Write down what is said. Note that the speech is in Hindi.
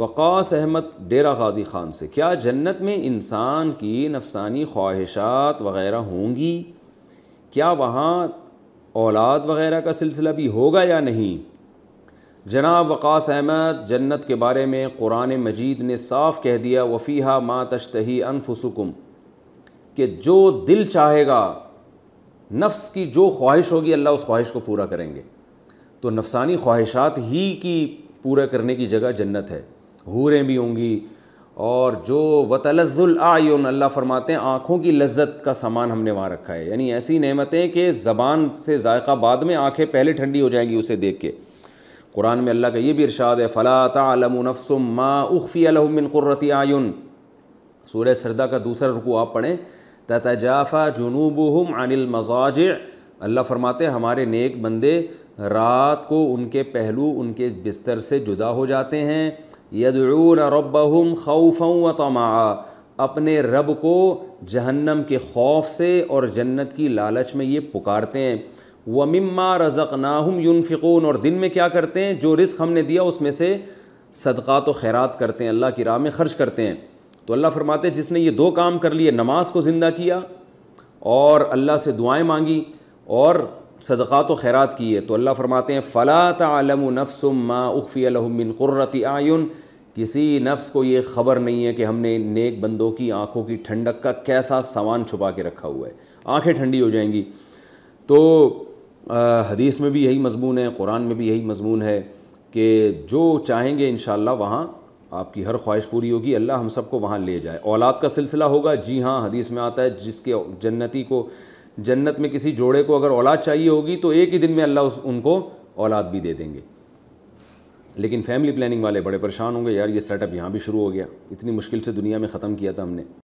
वक़ास अहमद डेरा गाजी ख़ान से क्या जन्नत में इंसान की नफसानी ख्वाहिशात वगैरह होंगी क्या वहाँ औलाद वगैरह का सिलसिला भी होगा या नहीं जनाब वक़ास अहमद जन्नत के बारे में कुरान मजीद ने साफ़ कह दिया वफ़ीहा मा तश्तही अनफसकुम के जो दिल चाहेगा नफ्स की जो ख्वाहिश होगी अल्लाह उस ख्वाहिश को पूरा करेंगे तो नफसानी ख्वाहिशात ही की पूरा करने की जगह जन्नत है हूरें भी होंगी और जो वतलजुल आयन अल्लाह फरमाते हैं आँखों की लज्जत का सामान हमने वहाँ रखा है यानी ऐसी नेमतें कि ज़बान से जायका बाद में आँखें पहले ठंडी हो जाएंगी उसे देख के कुरान में अल्लाह का ये भी इरशाद है फ़ला तलम नफसम माँ उफ़ी अलमिन क़ुर्रती आयन सूर्य सरदा का दूसरा रुकू आप पढ़ें ततजाफ़ा जुनूबहम अनिल मजाज अल्लाह फरमाते हमारे नेक बंदे रात को उनके पहलू उनके बिस्तर से जुदा हो जाते हैं यदून हम खौफ़ व तमा अपने रब को जहन्नम के खौफ से और जन्नत की लालच में ये पुकारते हैं व वमिम्मा रज़क नाहम यूनफ़िकून और दिन में क्या करते हैं जो रिस्क हमने दिया उसमें से सदक़ात तो व खैरात करते हैं अल्लाह की राह में ख़र्च करते हैं तो अल्लाह फरमाते जिसने ये दो काम कर लिए नमाज को ज़िंदा किया और अल्लाह से दुआएं मांगी और सदक़ात व खैरात किए तो अल्लाह फरमाते हैं फ़ला तलम नफ़सम माँ उफ़ी अलहमिन क़ुर्रत आयुन किसी नफ्स को ये ख़बर नहीं है कि हमने नेक बंदों की आँखों की ठंडक का कैसा सामान छुपा के रखा हुआ है आँखें ठंडी हो जाएंगी तो आ, हदीस में भी यही मजमून है कुरान में भी यही मजमून है कि जो चाहेंगे इन वहाँ आपकी हर ख्वाहिश पूरी होगी अल्लाह हम सबको वहाँ ले जाए औलाद का सिलसिला होगा जी हाँ हदीस में आता है जिसके जन्नती को जन्नत में किसी जोड़े को अगर औलाद चाहिए होगी तो एक ही दिन में अल्लाह उस उनको औलाद भी दे देंगे लेकिन फैमिली प्लानिंग वाले बड़े परेशान होंगे यार ये सेटअप यहाँ भी शुरू हो गया इतनी मुश्किल से दुनिया में ख़त्म किया था हमने